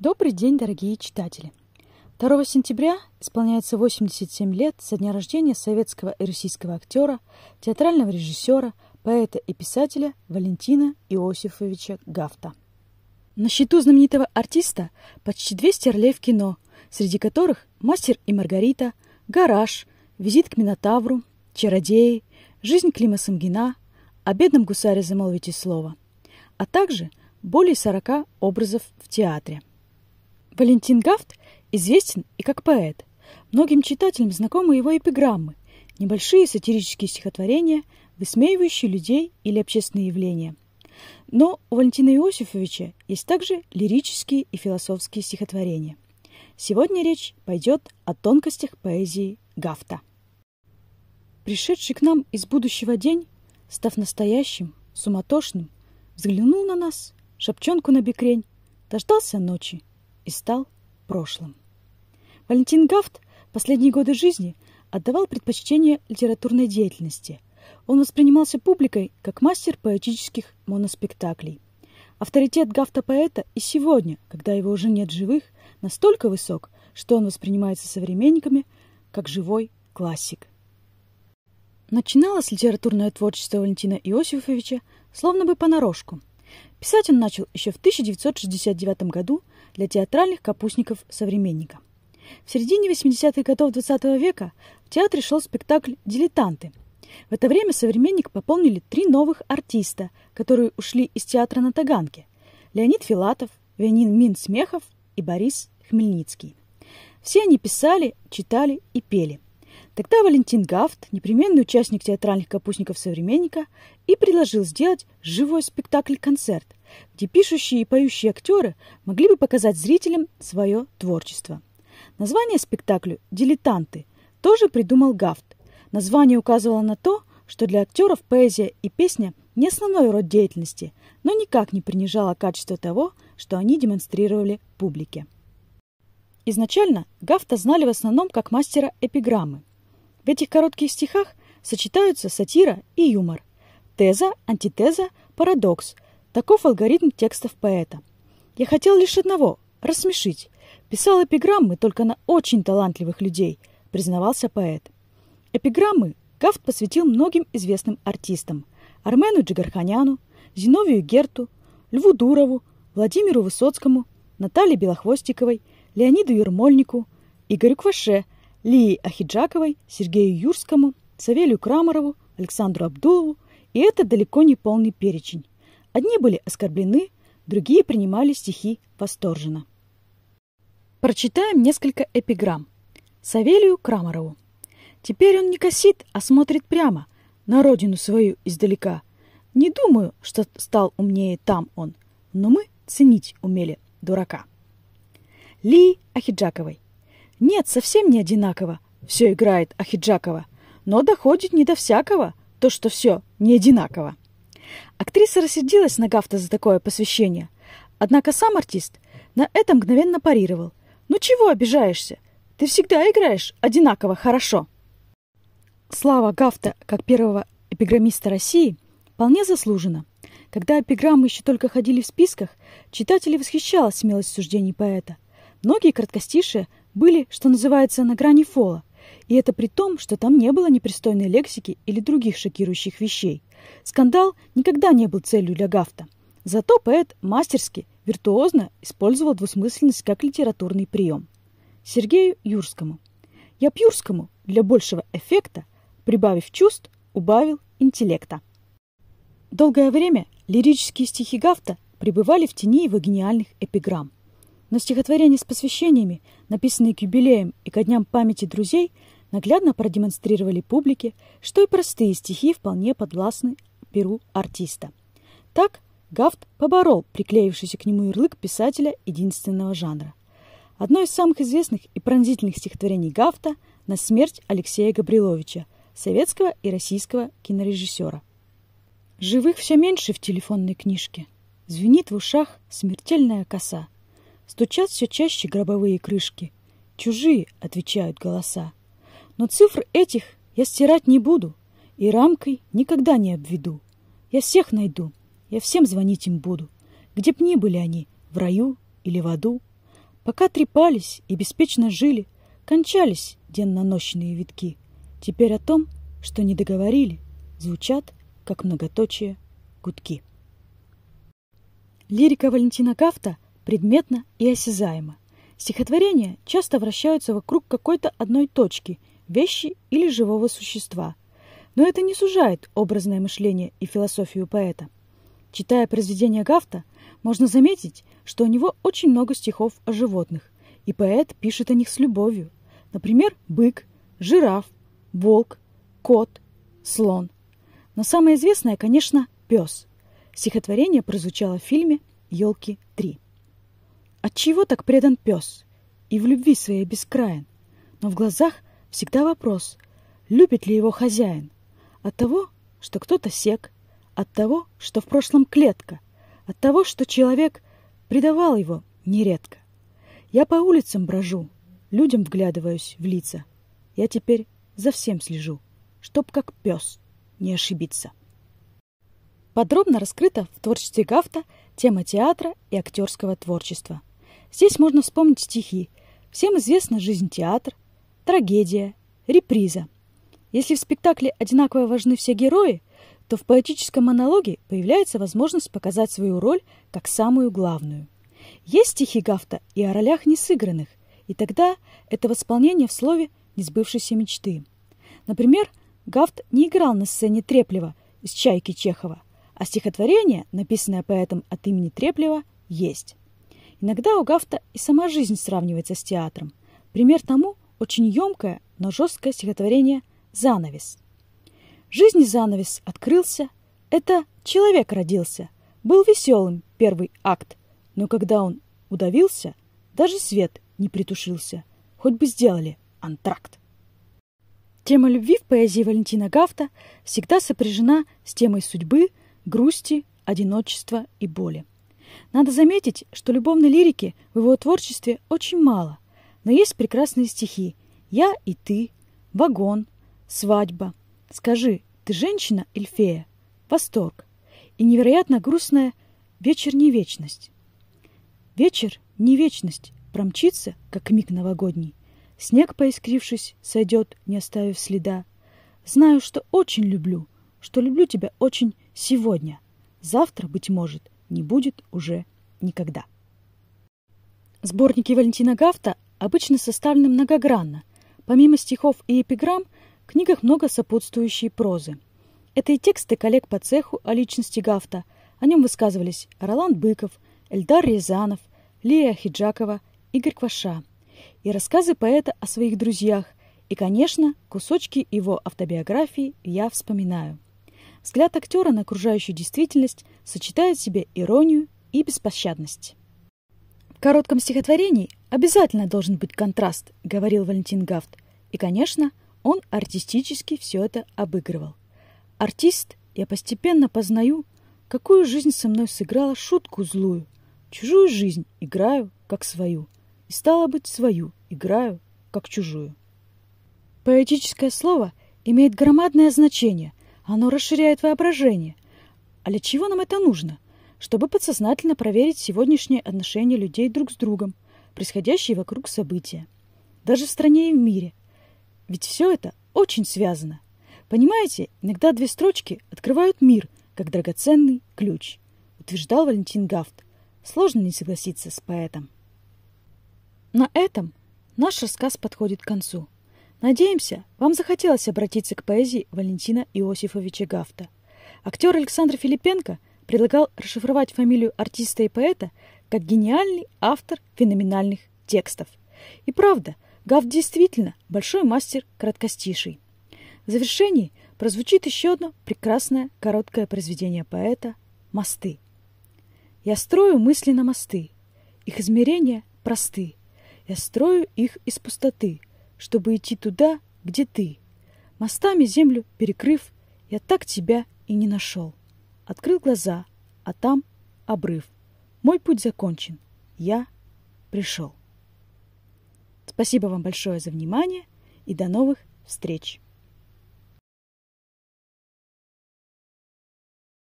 Добрый день, дорогие читатели! 2 сентября исполняется 87 лет со дня рождения советского и российского актера, театрального режиссера, поэта и писателя Валентина Иосифовича Гафта. На счету знаменитого артиста почти 200 ролей в кино, среди которых «Мастер и Маргарита», «Гараж», «Визит к Минотавру», «Чародеи», «Жизнь Клима Самгина», «О бедном гусаре замолвите слово», а также более 40 образов в театре – Валентин Гафт известен и как поэт. Многим читателям знакомы его эпиграммы, небольшие сатирические стихотворения, высмеивающие людей или общественные явления. Но у Валентина Иосифовича есть также лирические и философские стихотворения. Сегодня речь пойдет о тонкостях поэзии Гафта. Пришедший к нам из будущего день, став настоящим, суматошным, взглянул на нас, шапчонку на бекрень, дождался ночи – и стал прошлым. Валентин Гафт последние годы жизни отдавал предпочтение литературной деятельности. Он воспринимался публикой как мастер поэтических моноспектаклей. Авторитет Гафта-поэта и сегодня, когда его уже нет живых, настолько высок, что он воспринимается современниками как живой классик. Начиналось литературное творчество Валентина Иосифовича словно бы понарошку. Писать он начал еще в 1969 году для театральных капустников современника. В середине 80-х годов XX века в театре шел спектакль «Дилетанты». В это время «Современник» пополнили три новых артиста, которые ушли из театра на Таганке – Леонид Филатов, Вианин Смехов и Борис Хмельницкий. Все они писали, читали и пели. Тогда Валентин Гафт, непременный участник театральных капустников «Современника», и предложил сделать живой спектакль-концерт – где пишущие и поющие актеры могли бы показать зрителям свое творчество. Название спектаклю «Дилетанты» тоже придумал Гафт. Название указывало на то, что для актеров поэзия и песня не основной род деятельности, но никак не принижало качество того, что они демонстрировали публике. Изначально Гафта знали в основном как мастера эпиграммы. В этих коротких стихах сочетаются сатира и юмор, теза, антитеза, парадокс – Таков алгоритм текстов поэта. Я хотел лишь одного – рассмешить. Писал эпиграммы только на очень талантливых людей, признавался поэт. Эпиграммы Кафт посвятил многим известным артистам – Армену Джигарханяну, Зиновию Герту, Льву Дурову, Владимиру Высоцкому, Наталье Белохвостиковой, Леониду Юрмольнику, Игорю Кваше, Лии Ахиджаковой, Сергею Юрскому, Савелию Крамарову, Александру Абдулову, и это далеко не полный перечень. Одни были оскорблены, другие принимали стихи восторженно. Прочитаем несколько эпиграмм. Савелию Крамарову. Теперь он не косит, а смотрит прямо, на родину свою издалека. Не думаю, что стал умнее там он, но мы ценить умели дурака. Ли Ахиджаковой. Нет, совсем не одинаково. Все играет Ахиджакова. Но доходит не до всякого, то, что все не одинаково. Актриса рассердилась на Гафта за такое посвящение. Однако сам артист на это мгновенно парировал. «Ну чего обижаешься? Ты всегда играешь одинаково хорошо». Слава Гафта, как первого эпиграммиста России, вполне заслужена. Когда эпиграммы еще только ходили в списках, читатели восхищалось смелость суждений поэта. Многие краткостишие были, что называется, на грани фола. И это при том, что там не было непристойной лексики или других шокирующих вещей. Скандал никогда не был целью для Гафта. Зато поэт мастерски, виртуозно использовал двусмысленность как литературный прием. Сергею Юрскому. Я Пьюрскому для большего эффекта, прибавив чувств, убавил интеллекта. Долгое время лирические стихи Гафта пребывали в тени его гениальных эпиграмм. Но стихотворения с посвящениями, написанные к юбилеям и ко дням памяти друзей, наглядно продемонстрировали публике, что и простые стихи вполне подвластны перу артиста. Так Гафт поборол приклеившийся к нему ярлык писателя единственного жанра. Одно из самых известных и пронзительных стихотворений Гафта «На смерть Алексея Габриловича», советского и российского кинорежиссера. Живых все меньше в телефонной книжке. Звенит в ушах смертельная коса – Стучат все чаще гробовые крышки. «Чужие», — отвечают голоса. «Но цифр этих я стирать не буду и рамкой никогда не обведу. Я всех найду, я всем звонить им буду, где б ни были они, в раю или в аду. Пока трепались и беспечно жили, кончались денно-ночные витки. Теперь о том, что не договорили, звучат, как многоточие, гудки. Лирика Валентина Кафта — предметно и осязаемо. Стихотворения часто вращаются вокруг какой-то одной точки, вещи или живого существа. Но это не сужает образное мышление и философию поэта. Читая произведения Гафта, можно заметить, что у него очень много стихов о животных, и поэт пишет о них с любовью. Например, бык, жираф, волк, кот, слон. Но самое известное, конечно, пес. Стихотворение прозвучало в фильме «Елки 3». Отчего так предан пес? И в любви своей бескраен. Но в глазах всегда вопрос, любит ли его хозяин? От того, что кто-то сек, от того, что в прошлом клетка, от того, что человек предавал его нередко. Я по улицам брожу, людям вглядываюсь в лица. Я теперь за всем слежу, чтоб как пес не ошибиться. Подробно раскрыта в творчестве Гафта тема театра и актерского творчества – Здесь можно вспомнить стихи. Всем известна жизнь театр, трагедия, реприза. Если в спектакле одинаково важны все герои, то в поэтическом монологе появляется возможность показать свою роль как самую главную. Есть стихи Гафта и о ролях несыгранных, и тогда это восполнение в слове несбывшейся мечты. Например, Гафт не играл на сцене Треплева из «Чайки Чехова», а стихотворение, написанное поэтом от имени Треплева, есть. Иногда у Гафта и сама жизнь сравнивается с театром. Пример тому очень емкое, но жесткое стихотворение «Занавес». Жизнь занавес открылся, это человек родился, был веселым первый акт, но когда он удавился, даже свет не притушился, хоть бы сделали антракт. Тема любви в поэзии Валентина Гафта всегда сопряжена с темой судьбы, грусти, одиночества и боли. Надо заметить, что любовной лирики в его творчестве очень мало, но есть прекрасные стихи «Я и ты», «Вагон», «Свадьба», «Скажи, ты женщина или фея?» «Восторг» и невероятно грустная «Вечер не вечность». Вечер не вечность промчится, как миг новогодний. Снег, поискрившись, сойдет, не оставив следа. Знаю, что очень люблю, что люблю тебя очень сегодня. Завтра, быть может, не будет уже никогда. Сборники Валентина Гафта обычно составлены многогранно. Помимо стихов и эпиграмм, в книгах много сопутствующей прозы. Это и тексты коллег по цеху о личности Гафта. О нем высказывались Роланд Быков, Эльдар Рязанов, Лия Хиджакова, Игорь Кваша. И рассказы поэта о своих друзьях. И, конечно, кусочки его автобиографии я вспоминаю – Взгляд актера на окружающую действительность сочетает в себе иронию и беспощадность. В коротком стихотворении обязательно должен быть контраст, говорил Валентин Гафт. И, конечно, он артистически все это обыгрывал. Артист, я постепенно познаю, какую жизнь со мной сыграла шутку злую. Чужую жизнь играю, как свою, и, стало быть, свою играю, как чужую. Поэтическое слово имеет громадное значение, оно расширяет воображение. А для чего нам это нужно? Чтобы подсознательно проверить сегодняшние отношения людей друг с другом, происходящие вокруг события. Даже в стране и в мире. Ведь все это очень связано. Понимаете, иногда две строчки открывают мир, как драгоценный ключ, утверждал Валентин Гафт. Сложно не согласиться с поэтом. На этом наш рассказ подходит к концу. Надеемся, вам захотелось обратиться к поэзии Валентина Иосифовича Гафта. Актер Александр Филипенко предлагал расшифровать фамилию артиста и поэта как гениальный автор феноменальных текстов. И правда, Гафт действительно большой мастер краткостиший. В завершении прозвучит еще одно прекрасное короткое произведение поэта «Мосты». Я строю мысли на мосты, их измерения просты. Я строю их из пустоты – чтобы идти туда, где ты. Мостами землю перекрыв, я так тебя и не нашел. Открыл глаза, а там обрыв. Мой путь закончен. Я пришел. Спасибо вам большое за внимание и до новых встреч!